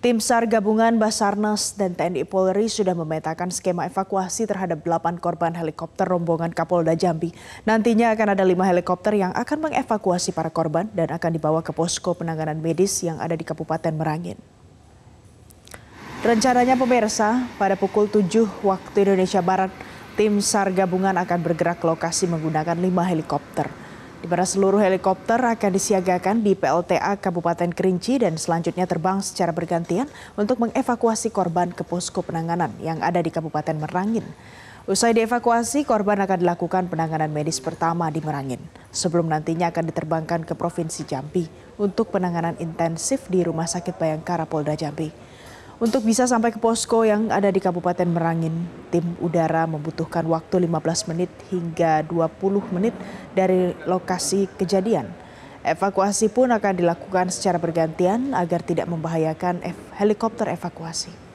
Tim SAR gabungan Basarnas dan TNI Polri sudah memetakan skema evakuasi terhadap 8 korban helikopter rombongan Kapolda Jambi. Nantinya akan ada 5 helikopter yang akan mengevakuasi para korban dan akan dibawa ke posko penanganan medis yang ada di Kabupaten Merangin. Rencananya pemirsa, pada pukul 7 waktu Indonesia Barat, tim SAR gabungan akan bergerak ke lokasi menggunakan 5 helikopter di mana seluruh helikopter akan disiagakan di PLTA Kabupaten Kerinci dan selanjutnya terbang secara bergantian untuk mengevakuasi korban ke posko penanganan yang ada di Kabupaten Merangin. Usai dievakuasi, korban akan dilakukan penanganan medis pertama di Merangin sebelum nantinya akan diterbangkan ke Provinsi Jambi untuk penanganan intensif di Rumah Sakit Bayangkara Polda Jambi. Untuk bisa sampai ke posko yang ada di Kabupaten Merangin, tim udara membutuhkan waktu 15 menit hingga 20 menit dari lokasi kejadian. Evakuasi pun akan dilakukan secara bergantian agar tidak membahayakan helikopter evakuasi.